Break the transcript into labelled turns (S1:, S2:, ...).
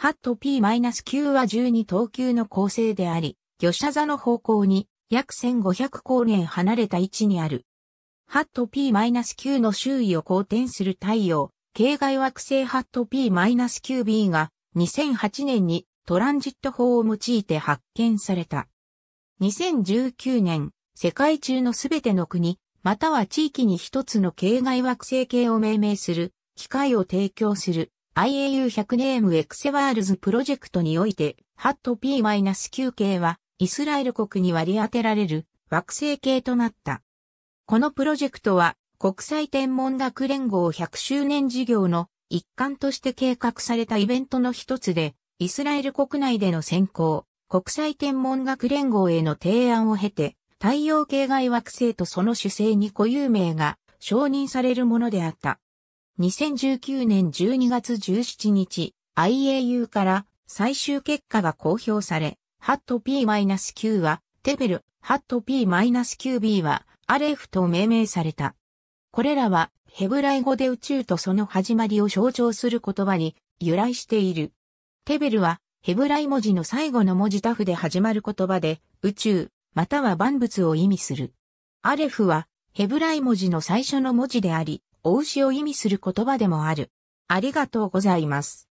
S1: ハット P-9 は12等級の構成であり、魚舎座の方向に約1500光年離れた位置にある。ハット P-9 の周囲を公転する太陽、系外惑星ハット P-9b が2008年にトランジット法を用いて発見された。2019年、世界中のすべての国、または地域に一つの系外惑星系を命名する機会を提供する IAU100 ネームエクセワールズプロジェクトにおいて、ハット P-9 系は、イスラエル国に割り当てられる惑星系となった。このプロジェクトは、国際天文学連合100周年事業の一環として計画されたイベントの一つで、イスラエル国内での先行、国際天文学連合への提案を経て、太陽系外惑星とその主星に固有名が承認されるものであった。2019年12月17日、IAU から最終結果が公表され、ハット P-Q はテベル、ハット P-QB はアレフと命名された。これらはヘブライ語で宇宙とその始まりを象徴する言葉に由来している。テベルはヘブライ文字の最後の文字タフで始まる言葉で宇宙または万物を意味する。アレフはヘブライ文字の最初の文字であり、お牛を意味する言葉でもある。ありがとうございます。